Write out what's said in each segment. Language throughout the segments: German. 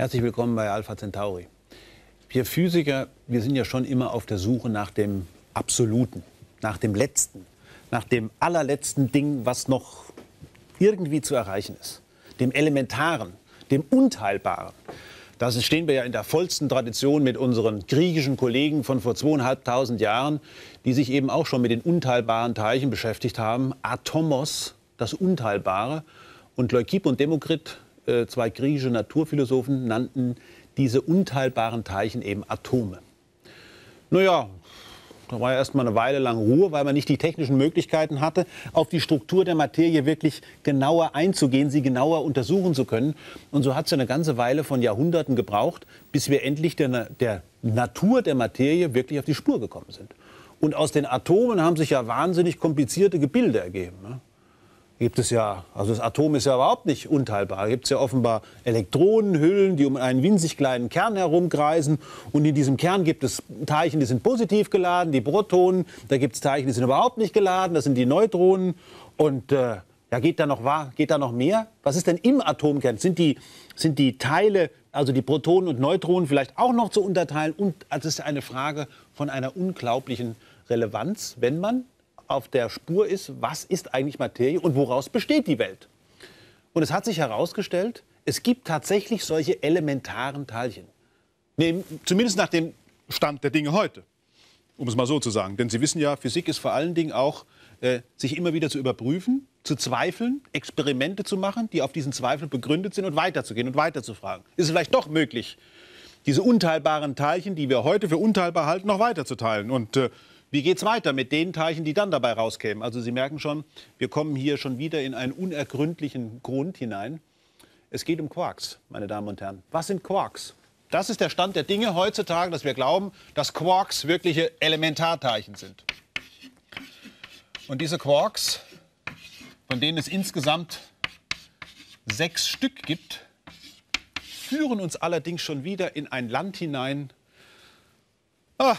Herzlich willkommen bei Alpha Centauri. Wir Physiker, wir sind ja schon immer auf der Suche nach dem Absoluten, nach dem Letzten, nach dem allerletzten Ding, was noch irgendwie zu erreichen ist, dem Elementaren, dem Unteilbaren. Da stehen wir ja in der vollsten Tradition mit unseren griechischen Kollegen von vor zweieinhalbtausend Jahren, die sich eben auch schon mit den unteilbaren Teilchen beschäftigt haben. Atomos, das Unteilbare, und Leukip und Demokrit, äh, zwei griechische Naturphilosophen nannten diese unteilbaren Teilchen eben Atome. Naja, da war ja erstmal eine Weile lang Ruhe, weil man nicht die technischen Möglichkeiten hatte, auf die Struktur der Materie wirklich genauer einzugehen, sie genauer untersuchen zu können. Und so hat es ja eine ganze Weile von Jahrhunderten gebraucht, bis wir endlich der, der Natur der Materie wirklich auf die Spur gekommen sind. Und aus den Atomen haben sich ja wahnsinnig komplizierte Gebilde ergeben. Ne? gibt es ja, also das Atom ist ja überhaupt nicht unteilbar. Da gibt es ja offenbar Elektronenhüllen, die um einen winzig kleinen Kern herumkreisen. Und in diesem Kern gibt es Teilchen, die sind positiv geladen, die Protonen. Da gibt es Teilchen, die sind überhaupt nicht geladen, das sind die Neutronen. Und äh, ja, geht, da noch, geht da noch mehr? Was ist denn im Atomkern? Sind die, sind die Teile, also die Protonen und Neutronen, vielleicht auch noch zu unterteilen? Und das ist eine Frage von einer unglaublichen Relevanz, wenn man auf der Spur ist, was ist eigentlich Materie und woraus besteht die Welt. Und es hat sich herausgestellt, es gibt tatsächlich solche elementaren Teilchen. Nehm, zumindest nach dem Stand der Dinge heute, um es mal so zu sagen. Denn Sie wissen ja, Physik ist vor allen Dingen auch, äh, sich immer wieder zu überprüfen, zu zweifeln, Experimente zu machen, die auf diesen Zweifel begründet sind und weiterzugehen und weiterzufragen. Ist es vielleicht doch möglich, diese unteilbaren Teilchen, die wir heute für unteilbar halten, noch weiterzuteilen? Und äh, wie geht es weiter mit den Teilchen, die dann dabei rauskämen? Also Sie merken schon, wir kommen hier schon wieder in einen unergründlichen Grund hinein. Es geht um Quarks, meine Damen und Herren. Was sind Quarks? Das ist der Stand der Dinge heutzutage, dass wir glauben, dass Quarks wirkliche Elementarteilchen sind. Und diese Quarks, von denen es insgesamt sechs Stück gibt, führen uns allerdings schon wieder in ein Land hinein, ah,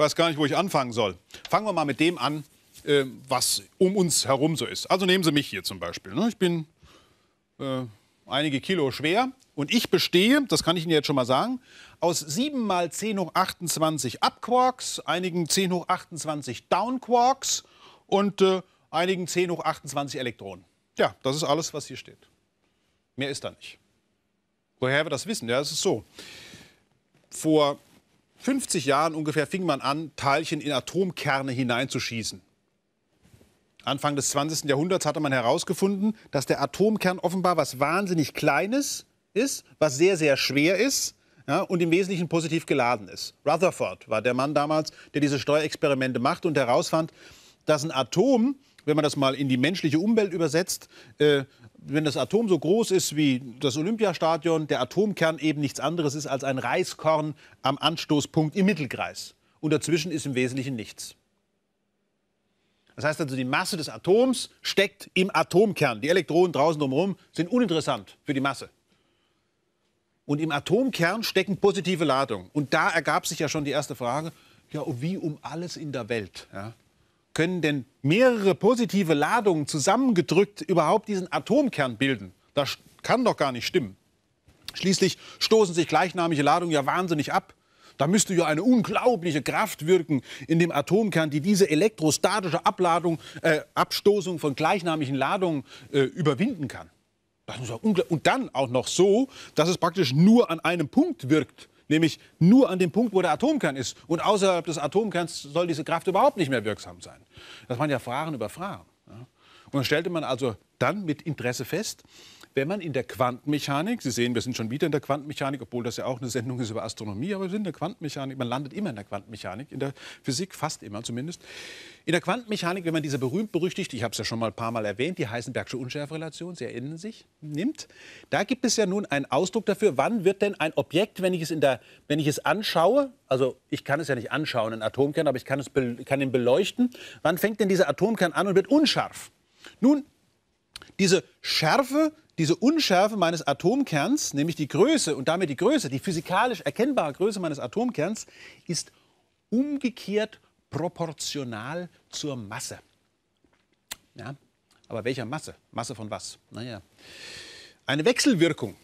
weiß gar nicht, wo ich anfangen soll. Fangen wir mal mit dem an, äh, was um uns herum so ist. Also nehmen Sie mich hier zum Beispiel. Ne? Ich bin äh, einige Kilo schwer und ich bestehe, das kann ich Ihnen jetzt schon mal sagen, aus 7 mal 10 hoch 28 Upquarks, einigen 10 hoch 28 Downquarks und äh, einigen 10 hoch 28 Elektronen. Ja, das ist alles, was hier steht. Mehr ist da nicht. Woher wir das wissen? Ja, es ist so. Vor 50 Jahren ungefähr fing man an, Teilchen in Atomkerne hineinzuschießen. Anfang des 20. Jahrhunderts hatte man herausgefunden, dass der Atomkern offenbar was wahnsinnig Kleines ist, was sehr, sehr schwer ist ja, und im Wesentlichen positiv geladen ist. Rutherford war der Mann damals, der diese Steuerexperimente macht und herausfand, dass ein Atom, wenn man das mal in die menschliche Umwelt übersetzt, äh, wenn das Atom so groß ist wie das Olympiastadion, der Atomkern eben nichts anderes ist als ein Reiskorn am Anstoßpunkt im Mittelkreis. Und dazwischen ist im Wesentlichen nichts. Das heißt also, die Masse des Atoms steckt im Atomkern. Die Elektronen draußen drumherum sind uninteressant für die Masse. Und im Atomkern stecken positive Ladungen. Und da ergab sich ja schon die erste Frage, ja, wie um alles in der Welt ja, können denn mehrere positive Ladungen zusammengedrückt überhaupt diesen Atomkern bilden? Das kann doch gar nicht stimmen. Schließlich stoßen sich gleichnamige Ladungen ja wahnsinnig ab. Da müsste ja eine unglaubliche Kraft wirken in dem Atomkern, die diese elektrostatische Abladung, äh, Abstoßung von gleichnamigen Ladungen äh, überwinden kann. Und dann auch noch so, dass es praktisch nur an einem Punkt wirkt nämlich nur an dem Punkt, wo der Atomkern ist. Und außerhalb des Atomkerns soll diese Kraft überhaupt nicht mehr wirksam sein. Das waren ja Fragen über Fragen. Und dann stellte man also dann mit Interesse fest, wenn man in der Quantenmechanik, Sie sehen, wir sind schon wieder in der Quantenmechanik, obwohl das ja auch eine Sendung ist über Astronomie, aber wir sind in der Quantenmechanik, man landet immer in der Quantenmechanik, in der Physik fast immer zumindest. In der Quantenmechanik, wenn man diese berühmt-berüchtigt, ich habe es ja schon mal ein paar Mal erwähnt, die Heisenbergsche Unschärferelation, Sie erinnern sich, nimmt, da gibt es ja nun einen Ausdruck dafür, wann wird denn ein Objekt, wenn ich es, in der, wenn ich es anschaue, also ich kann es ja nicht anschauen, einen Atomkern, aber ich kann, es, kann ihn beleuchten, wann fängt denn dieser Atomkern an und wird unscharf? Nun, diese Schärfe diese Unschärfe meines Atomkerns, nämlich die Größe und damit die Größe, die physikalisch erkennbare Größe meines Atomkerns, ist umgekehrt proportional zur Masse. Ja? Aber welcher Masse? Masse von was? Naja. Eine Wechselwirkung,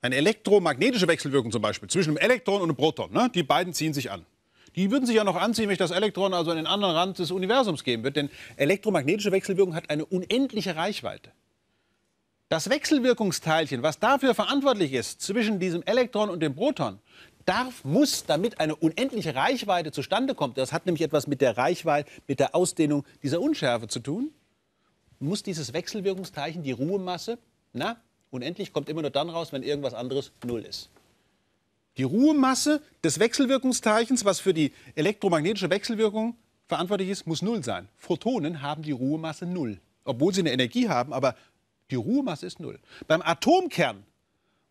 eine elektromagnetische Wechselwirkung zum Beispiel zwischen einem Elektron und einem Proton, ne? die beiden ziehen sich an. Die würden sich ja noch anziehen, wenn ich das Elektron also an den anderen Rand des Universums geben würde. Denn elektromagnetische Wechselwirkung hat eine unendliche Reichweite. Das Wechselwirkungsteilchen, was dafür verantwortlich ist zwischen diesem Elektron und dem Proton, darf, muss, damit eine unendliche Reichweite zustande kommt, das hat nämlich etwas mit der Reichweite, mit der Ausdehnung dieser Unschärfe zu tun, muss dieses Wechselwirkungsteilchen, die Ruhemasse, na, unendlich kommt immer nur dann raus, wenn irgendwas anderes null ist. Die Ruhemasse des Wechselwirkungsteilchens, was für die elektromagnetische Wechselwirkung verantwortlich ist, muss null sein. Photonen haben die Ruhemasse null, obwohl sie eine Energie haben, aber die Ruhemasse ist null. Beim Atomkern,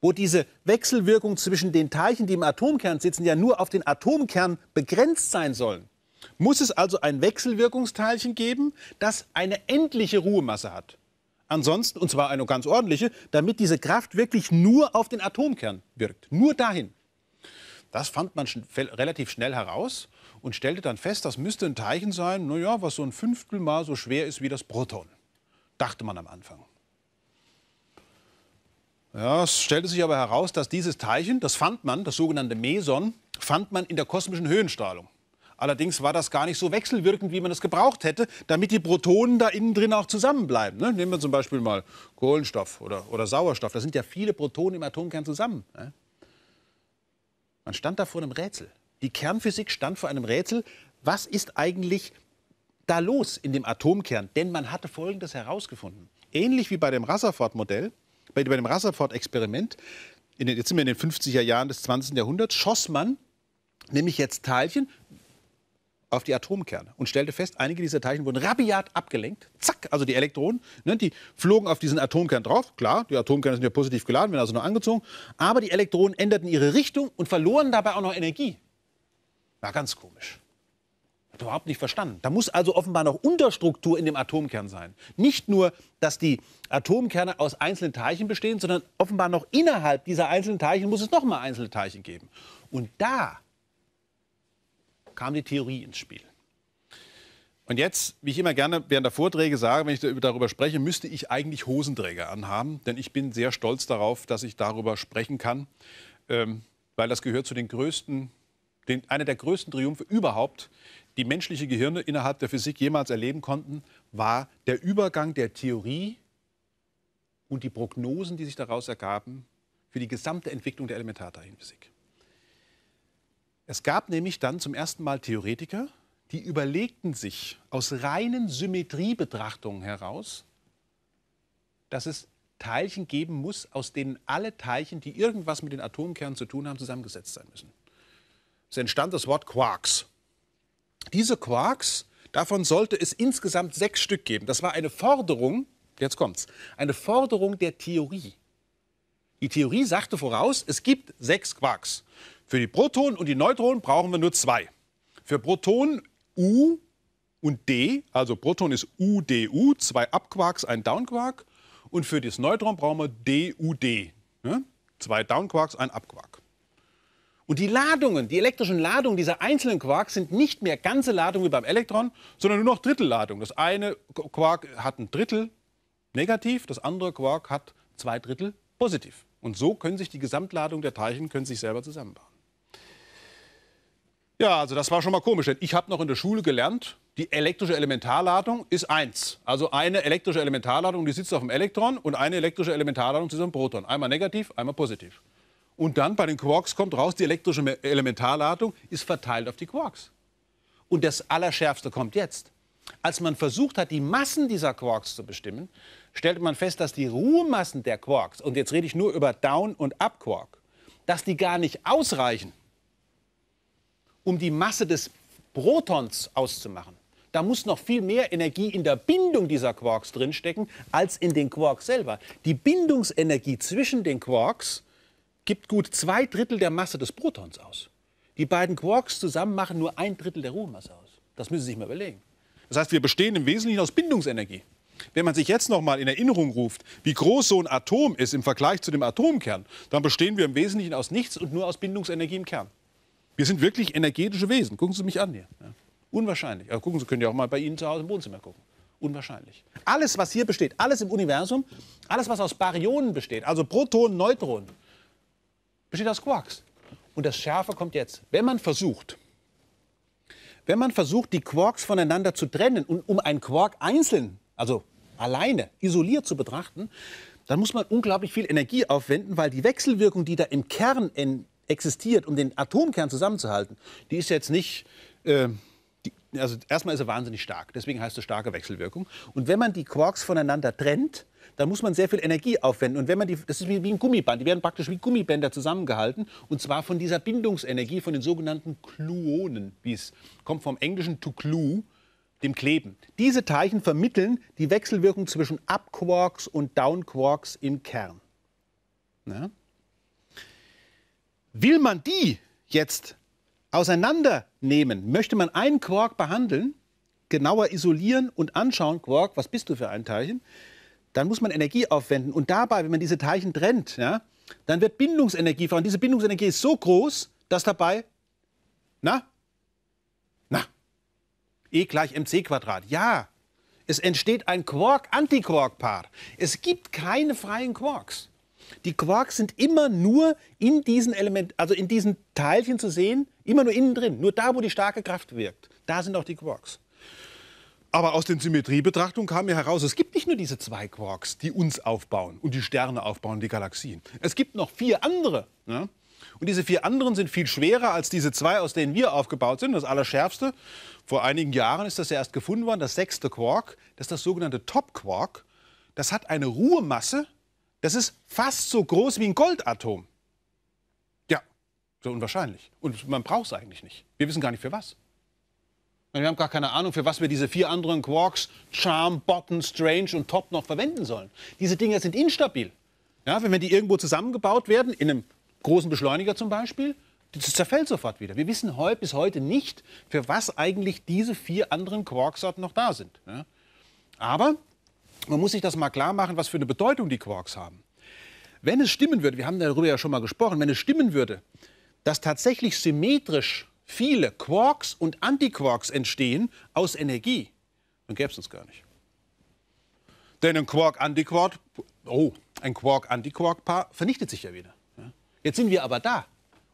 wo diese Wechselwirkung zwischen den Teilchen, die im Atomkern sitzen, ja nur auf den Atomkern begrenzt sein sollen, muss es also ein Wechselwirkungsteilchen geben, das eine endliche Ruhemasse hat. Ansonsten, und zwar eine ganz ordentliche, damit diese Kraft wirklich nur auf den Atomkern wirkt. Nur dahin. Das fand man schn relativ schnell heraus und stellte dann fest, das müsste ein Teilchen sein, naja, was so ein Fünftel mal so schwer ist wie das Proton. Dachte man am Anfang. Ja, es stellte sich aber heraus, dass dieses Teilchen, das fand man, das sogenannte Meson, fand man in der kosmischen Höhenstrahlung. Allerdings war das gar nicht so wechselwirkend, wie man es gebraucht hätte, damit die Protonen da innen drin auch zusammenbleiben. Ne? Nehmen wir zum Beispiel mal Kohlenstoff oder, oder Sauerstoff. Da sind ja viele Protonen im Atomkern zusammen. Ne? Man stand da vor einem Rätsel. Die Kernphysik stand vor einem Rätsel. Was ist eigentlich da los in dem Atomkern? Denn man hatte Folgendes herausgefunden. Ähnlich wie bei dem Rutherford-Modell bei, bei dem Rutherford-Experiment, jetzt sind wir in den 50er Jahren des 20. Jahrhunderts, schoss man nämlich jetzt Teilchen auf die Atomkerne und stellte fest, einige dieser Teilchen wurden rabiat abgelenkt. Zack, also die Elektronen, ne, die flogen auf diesen Atomkern drauf. Klar, die Atomkerne sind ja positiv geladen, werden also nur angezogen. Aber die Elektronen änderten ihre Richtung und verloren dabei auch noch Energie. War ganz komisch überhaupt nicht verstanden. Da muss also offenbar noch Unterstruktur in dem Atomkern sein. Nicht nur, dass die Atomkerne aus einzelnen Teilchen bestehen, sondern offenbar noch innerhalb dieser einzelnen Teilchen muss es noch mal einzelne Teilchen geben. Und da kam die Theorie ins Spiel. Und jetzt, wie ich immer gerne während der Vorträge sage, wenn ich darüber spreche, müsste ich eigentlich Hosenträger anhaben, denn ich bin sehr stolz darauf, dass ich darüber sprechen kann, ähm, weil das gehört zu den größten, den, einer der größten Triumphe überhaupt die menschliche Gehirne innerhalb der Physik jemals erleben konnten, war der Übergang der Theorie und die Prognosen, die sich daraus ergaben, für die gesamte Entwicklung der Elementarteilchenphysik. Es gab nämlich dann zum ersten Mal Theoretiker, die überlegten sich aus reinen Symmetriebetrachtungen heraus, dass es Teilchen geben muss, aus denen alle Teilchen, die irgendwas mit den Atomkernen zu tun haben, zusammengesetzt sein müssen. Es entstand das Wort Quarks. Diese Quarks, davon sollte es insgesamt sechs Stück geben. Das war eine Forderung, jetzt kommt's, eine Forderung der Theorie. Die Theorie sagte voraus, es gibt sechs Quarks. Für die Protonen und die Neutronen brauchen wir nur zwei. Für Protonen U und D, also Proton ist UDU, zwei Upquarks, ein Downquark. Und für das Neutron brauchen wir DUD, ne? zwei Downquarks, ein Upquark. Und die Ladungen, die elektrischen Ladungen dieser einzelnen Quarks sind nicht mehr ganze Ladungen wie beim Elektron, sondern nur noch Drittelladungen. Das eine Quark hat ein Drittel negativ, das andere Quark hat zwei Drittel positiv. Und so können sich die Gesamtladung der Teilchen können sich selber zusammenbauen. Ja, also das war schon mal komisch, denn ich habe noch in der Schule gelernt, die elektrische Elementarladung ist 1. Also eine elektrische Elementarladung, die sitzt auf dem Elektron und eine elektrische Elementarladung sitzt auf dem Proton. Einmal negativ, einmal positiv. Und dann bei den Quarks kommt raus, die elektrische Elementarladung ist verteilt auf die Quarks. Und das Allerschärfste kommt jetzt. Als man versucht hat, die Massen dieser Quarks zu bestimmen, stellte man fest, dass die Ruhemassen der Quarks, und jetzt rede ich nur über Down- und Up-Quark, dass die gar nicht ausreichen, um die Masse des Protons auszumachen. Da muss noch viel mehr Energie in der Bindung dieser Quarks drinstecken, als in den Quarks selber. Die Bindungsenergie zwischen den Quarks gibt gut zwei Drittel der Masse des Protons aus. Die beiden Quarks zusammen machen nur ein Drittel der Ruhmasse aus. Das müssen Sie sich mal überlegen. Das heißt, wir bestehen im Wesentlichen aus Bindungsenergie. Wenn man sich jetzt noch mal in Erinnerung ruft, wie groß so ein Atom ist im Vergleich zu dem Atomkern, dann bestehen wir im Wesentlichen aus nichts und nur aus Bindungsenergie im Kern. Wir sind wirklich energetische Wesen. Gucken Sie mich an hier. Ja. Unwahrscheinlich. Aber gucken Sie, können ja auch mal bei Ihnen zu Hause im Wohnzimmer gucken. Unwahrscheinlich. Alles, was hier besteht, alles im Universum, alles, was aus Baryonen besteht, also Protonen, Neutronen, besteht aus Quarks. Und das Schärfe kommt jetzt. Wenn man versucht, wenn man versucht, die Quarks voneinander zu trennen und um einen Quark einzeln, also alleine, isoliert zu betrachten, dann muss man unglaublich viel Energie aufwenden, weil die Wechselwirkung, die da im Kern existiert, um den Atomkern zusammenzuhalten, die ist jetzt nicht äh, also erstmal ist er wahnsinnig stark, deswegen heißt es starke Wechselwirkung. Und wenn man die Quarks voneinander trennt, dann muss man sehr viel Energie aufwenden. Und wenn man die, das ist wie, wie ein Gummiband, die werden praktisch wie Gummibänder zusammengehalten. Und zwar von dieser Bindungsenergie, von den sogenannten Kluonen, wie es kommt vom englischen to clue, dem Kleben. Diese Teilchen vermitteln die Wechselwirkung zwischen Upquarks und Downquarks im Kern. Na? Will man die jetzt auseinandernehmen, möchte man einen Quark behandeln, genauer isolieren und anschauen, Quark, was bist du für ein Teilchen, dann muss man Energie aufwenden. Und dabei, wenn man diese Teilchen trennt, ja, dann wird Bindungsenergie frei. Und diese Bindungsenergie ist so groß, dass dabei, na, na, E gleich mc Quadrat. Ja, es entsteht ein Quark-Antiquark-Paar. Es gibt keine freien Quarks. Die Quarks sind immer nur in diesen Element, also in diesen Teilchen zu sehen, immer nur innen drin, nur da, wo die starke Kraft wirkt. Da sind auch die Quarks. Aber aus den Symmetriebetrachtungen kam mir heraus, es gibt nicht nur diese zwei Quarks, die uns aufbauen und die Sterne aufbauen, die Galaxien. Es gibt noch vier andere. Ne? Und diese vier anderen sind viel schwerer als diese zwei, aus denen wir aufgebaut sind. Das Allerschärfste, vor einigen Jahren ist das ja erst gefunden worden, das sechste Quark, das ist das sogenannte Top-Quark. Das hat eine Ruhemasse, das ist fast so groß wie ein Goldatom. Ja, so unwahrscheinlich. Und man braucht es eigentlich nicht. Wir wissen gar nicht für was wir haben gar keine Ahnung, für was wir diese vier anderen Quarks, Charm, Button, Strange und Top noch verwenden sollen. Diese Dinger sind instabil. Ja, wenn die irgendwo zusammengebaut werden, in einem großen Beschleuniger zum Beispiel, das zerfällt sofort wieder. Wir wissen heute, bis heute nicht, für was eigentlich diese vier anderen Quarksorten noch da sind. Ja? Aber man muss sich das mal klar machen, was für eine Bedeutung die Quarks haben. Wenn es stimmen würde, wir haben darüber ja schon mal gesprochen, wenn es stimmen würde, dass tatsächlich symmetrisch viele Quarks und Antiquarks entstehen aus Energie, dann gäbe es uns gar nicht. Denn ein Quark-Antiquark, oh, ein Quark-Antiquark-Paar vernichtet sich ja wieder. Jetzt sind wir aber da.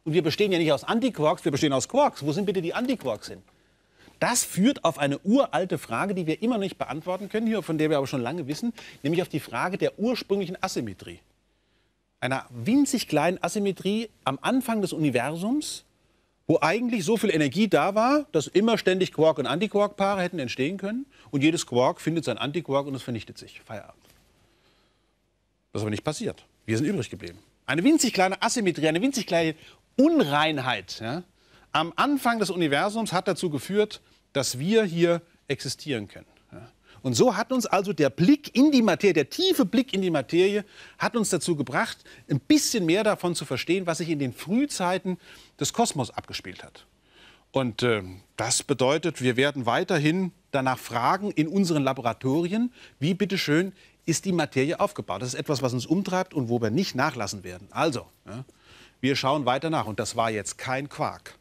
Und wir bestehen ja nicht aus Antiquarks, wir bestehen aus Quarks. Wo sind bitte die Antiquarks hin? Das führt auf eine uralte Frage, die wir immer noch nicht beantworten können, hier, von der wir aber schon lange wissen, nämlich auf die Frage der ursprünglichen Asymmetrie. Einer winzig kleinen Asymmetrie am Anfang des Universums, wo eigentlich so viel Energie da war, dass immer ständig Quark- und Antiquark-Paare hätten entstehen können. Und jedes Quark findet sein Antiquark und es vernichtet sich. Feierabend. Das ist aber nicht passiert. Wir sind übrig geblieben. Eine winzig kleine Asymmetrie, eine winzig kleine Unreinheit ja, am Anfang des Universums hat dazu geführt, dass wir hier existieren können. Und so hat uns also der Blick in die Materie, der tiefe Blick in die Materie, hat uns dazu gebracht, ein bisschen mehr davon zu verstehen, was sich in den Frühzeiten des Kosmos abgespielt hat. Und äh, das bedeutet, wir werden weiterhin danach fragen in unseren Laboratorien, wie bitteschön ist die Materie aufgebaut. Das ist etwas, was uns umtreibt und wo wir nicht nachlassen werden. Also, ja, wir schauen weiter nach. Und das war jetzt kein Quark.